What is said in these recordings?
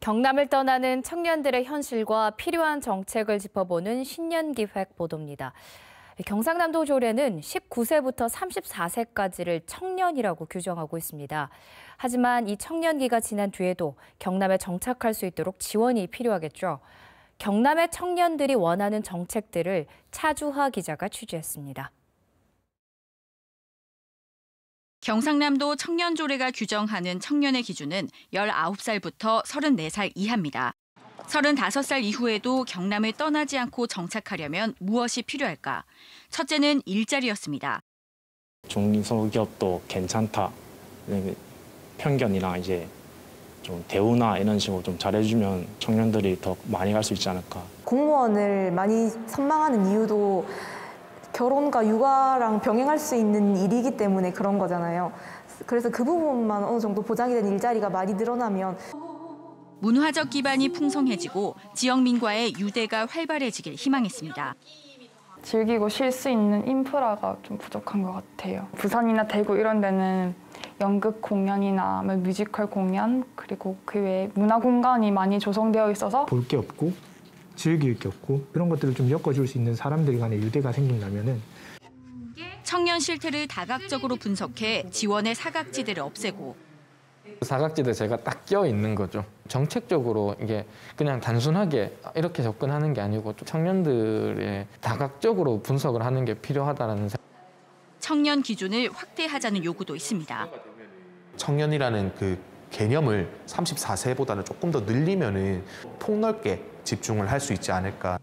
경남을 떠나는 청년들의 현실과 필요한 정책을 짚어보는 신년기획 보도입니다. 경상남도 조례는 19세부터 34세까지를 청년이라고 규정하고 있습니다. 하지만 이 청년기가 지난 뒤에도 경남에 정착할 수 있도록 지원이 필요하겠죠. 경남의 청년들이 원하는 정책들을 차주하 기자가 취재했습니다. 경상남도 청년조례가 규정하는 청년의 기준은 19살부터 34살 이하입니다. 35살 이후에도 경남을 떠나지 않고 정착하려면 무엇이 필요할까? 첫째는 일자리였습니다. 중소기업도 괜찮다. 네, 편견이나 이제 좀 대우나 이런 식으로 좀 잘해주면 청년들이 더 많이 갈 수 있지 않을까. 공무원을 많이 선망하는 이유도 결혼과 육아랑 병행할 수 있는 일이기 때문에 그런 거잖아요. 그래서 그 부분만 어느 정도 보장이 된 일자리가 많이 늘어나면 문화적 기반이 풍성해지고 지역 민과의 유대가 활발해지길 희망했습니다. 즐기고 쉴 수 있는 인프라가 좀 부족한 것 같아요. 부산이나 대구 이런 데는 연극 공연이나 뮤지컬 공연 그리고 그 외에 문화 공간이 많이 조성되어 있어서 볼 게 없고 즐길 게 없고 그런 것들을 좀 엮어줄 수 있는 사람들 간에 유대가 생긴다면은 청년 실태를 다각적으로 분석해 지원의 사각지대를 없애고 사각지대 제가 딱 껴 있는 거죠. 정책적으로 이게 그냥 단순하게 이렇게 접근하는 게 아니고 청년들의 다각적으로 분석을 하는 게필요하다는 생각. 청년 기준을 확대하자는 요구도 있습니다. 청년이라는 그 개념을 34세보다는 조금 더 늘리면은 폭넓게 집중을 할 수 있지 않을까.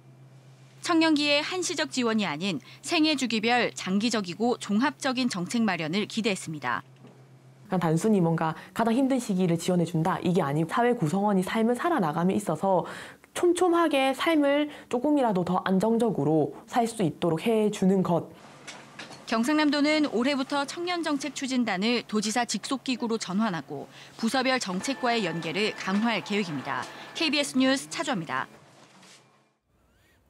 청년기의 한시적 지원이 아닌 생애 주기별 장기적이고 종합적인 정책 마련을 기대했습니다. 그냥 그러니까 단순히 뭔가 가장 힘든 시기를 지원해준다 이게 아니고 사회 구성원이 삶을 살아나감에 있어서 촘촘하게 삶을 조금이라도 더 안정적으로 살 수 있도록 해주는 것. 경상남도는 올해부터 청년정책추진단을 도지사 직속기구로 전환하고 부서별 정책과의 연계를 강화할 계획입니다. KBS 뉴스 차주입니다.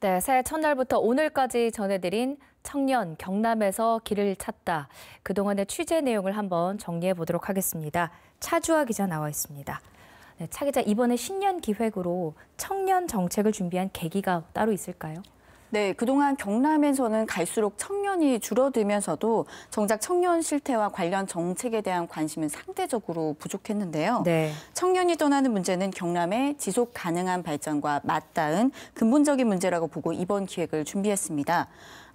네, 새해 첫날부터 오늘까지 전해드린 청년 경남에서 길을 찾다. 그동안의 취재 내용을 한번 정리해 보도록 하겠습니다. 차주아 기자 나와 있습니다. 네, 차 기자, 이번에 신년 기획으로 청년 정책을 준비한 계기가 따로 있을까요? 네, 그동안 경남에서는 갈수록 청년이 줄어들면서도 정작 청년 실태와 관련 정책에 대한 관심은 상대적으로 부족했는데요. 네. 청년이 떠나는 문제는 경남의 지속 가능한 발전과 맞닿은 근본적인 문제라고 보고 이번 기획을 준비했습니다.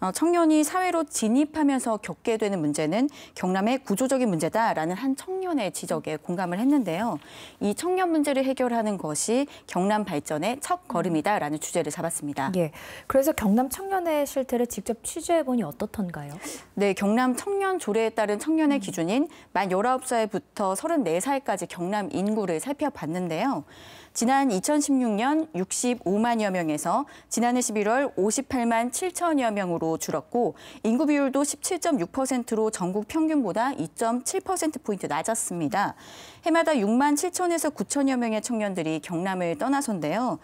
어, 청년이 사회로 진입하면서 겪게 되는 문제는 경남의 구조적인 문제다라는 한 청년의 지적에 공감을 했는데요. 이 청년 문제를 해결하는 것이 경남 발전의 첫 걸음이다라는 주제를 잡았습니다. 예. 그래서 경남 청년의 실태를 직접 취재해 보니 어떻던가요? 네, 경남 청년 조례에 따른 청년의 음. 기준인 만 열아홉 살부터 서른네 살까지 경남 인구를 살펴봤는데요. 지난 2016년 65만여 명에서 지난해 11월 58만 7천여 명으로 줄었고 인구 비율도 17.6%로 전국 평균보다 2.7%포인트 낮았습니다. 해마다 6만 7천에서 9천여 명의 청년들이 경남을 떠나선데요.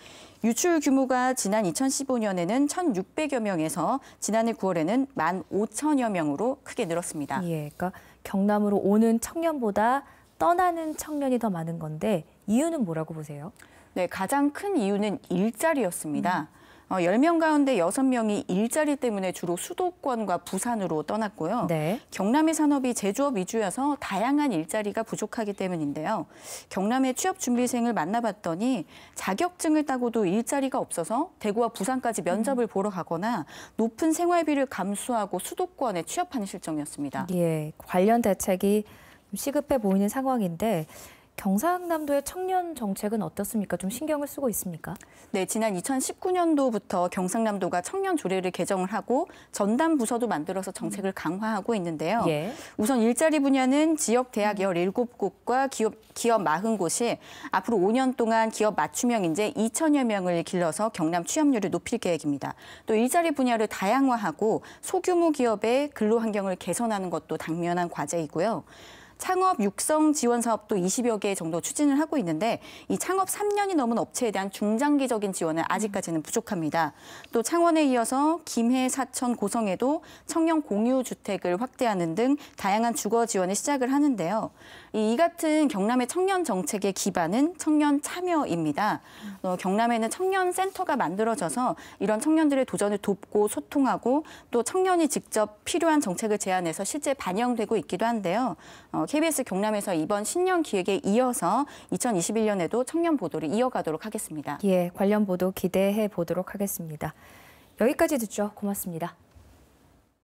유출 규모가 지난 2015년에는 1,600여 명에서 지난해 9월에는 1만 5천여 명으로 크게 늘었습니다. 예, 그러니까 경남으로 오는 청년보다 떠나는 청년이 더 많은 건데 이유는 뭐라고 보세요? 네, 가장 큰 이유는 일자리였습니다. 음. 어, 10명 가운데 6명이 일자리 때문에 주로 수도권과 부산으로 떠났고요. 네. 경남의 산업이 제조업 위주여서 다양한 일자리가 부족하기 때문인데요. 경남의 취업 준비생을 만나봤더니 자격증을 따고도 일자리가 없어서 대구와 부산까지 면접을 음. 보러 가거나 높은 생활비를 감수하고 수도권에 취업하는 실정이었습니다. 예, 관련 대책이 시급해 보이는 상황인데 경상남도의 청년 정책은 어떻습니까? 좀 신경을 쓰고 있습니까? 네, 지난 2019년도부터 경상남도가 청년 조례를 개정을 하고 전담 부서도 만들어서 정책을 음. 강화하고 있는데요. 예. 우선 일자리 분야는 지역 대학 17곳과 기업 기업 40곳이 앞으로 5년 동안 기업 맞춤형 인재 2천여 명을 길러서 경남 취업률을 높일 계획입니다. 또 일자리 분야를 다양화하고 소규모 기업의 근로 환경을 개선하는 것도 당면한 과제이고요. 창업 육성 지원 사업도 20여 개 정도 추진을 하고 있는데 이 창업 3년이 넘은 업체에 대한 중장기적인 지원은 아직까지는 부족합니다. 또 창원에 이어서 김해, 사천, 고성에도 청년 공유 주택을 확대하는 등 다양한 주거 지원을 시작을 하는데요. 이이 같은 경남의 청년 정책의 기반은 청년 참여입니다. 어, 경남에는 청년 센터가 만들어져서 이런 청년들의 도전을 돕고 소통하고 또 청년이 직접 필요한 정책을 제안해서 실제 반영되고 있기도 한데요. 어, KBS 경남에서 이번 신년 기획에 이어서 2021년에도 청년 보도를 이어가도록 하겠습니다. 예, 관련 보도 기대해 보도록 하겠습니다. 여기까지 듣죠. 고맙습니다.